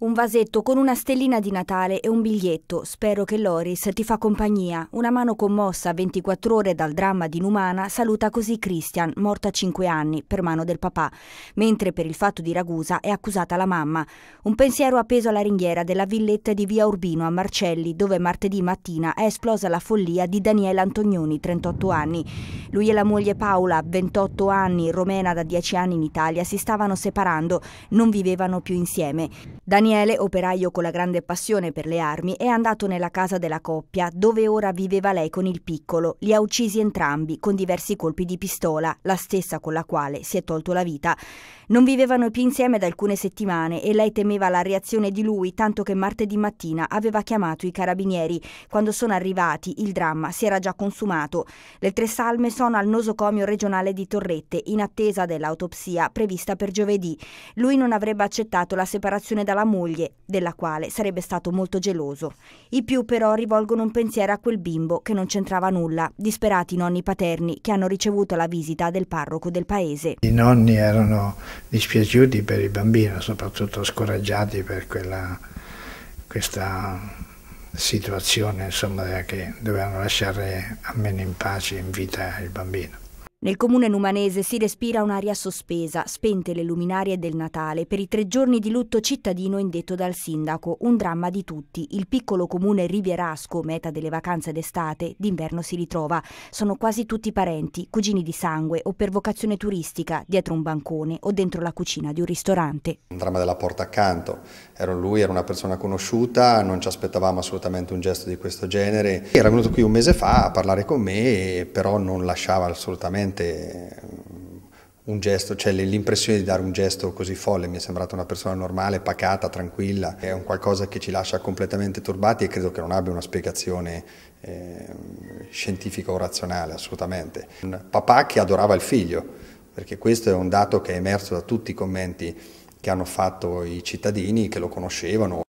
Un vasetto con una stellina di Natale e un biglietto. Spero che Loris ti fa compagnia. Una mano commossa a 24 ore dal dramma di Numana saluta così Christian, morta a 5 anni, per mano del papà, mentre per il fatto di Ragusa è accusata la mamma. Un pensiero appeso alla ringhiera della villetta di via Urbino a Marcelli, dove martedì mattina è esplosa la follia di Daniele Antonioni, 38 anni. Lui e la moglie Paola, 28 anni, romena da 10 anni in Italia, si stavano separando, non vivevano più insieme. Daniele Daniele, operaio con la grande passione per le armi, è andato nella casa della coppia, dove ora viveva lei con il piccolo. Li ha uccisi entrambi con diversi colpi di pistola, la stessa con la quale si è tolto la vita. Non vivevano più insieme da alcune settimane e lei temeva la reazione di lui, tanto che martedì mattina aveva chiamato i carabinieri. Quando sono arrivati, il dramma si era già consumato. Le tre salme sono al nosocomio regionale di Torrette, in attesa dell'autopsia prevista per giovedì. Lui non avrebbe accettato la separazione dalla moglie moglie, della quale sarebbe stato molto geloso. I più però rivolgono un pensiero a quel bimbo che non c'entrava nulla, disperati nonni paterni che hanno ricevuto la visita del parroco del paese. I nonni erano dispiaciuti per il bambino, soprattutto scoraggiati per quella, questa situazione insomma, che dovevano lasciare almeno in pace, in vita il bambino. Nel comune numanese si respira un'aria sospesa, spente le luminarie del Natale per i tre giorni di lutto cittadino indetto dal sindaco, un dramma di tutti. Il piccolo comune rivierasco, meta delle vacanze d'estate, d'inverno si ritrova. Sono quasi tutti parenti, cugini di sangue o per vocazione turistica, dietro un bancone o dentro la cucina di un ristorante. Un dramma della porta accanto, era lui era una persona conosciuta, non ci aspettavamo assolutamente un gesto di questo genere. Era venuto qui un mese fa a parlare con me, però non lasciava assolutamente veramente mm, un gesto, cioè l'impressione di dare un gesto così folle, mi è sembrata una persona normale, pacata, tranquilla, è un qualcosa che ci lascia completamente turbati e credo che non abbia una spiegazione eh, scientifica o razionale, assolutamente. Un papà che adorava il figlio, perché questo è un dato che è emerso da tutti i commenti che hanno fatto i cittadini che lo conoscevano.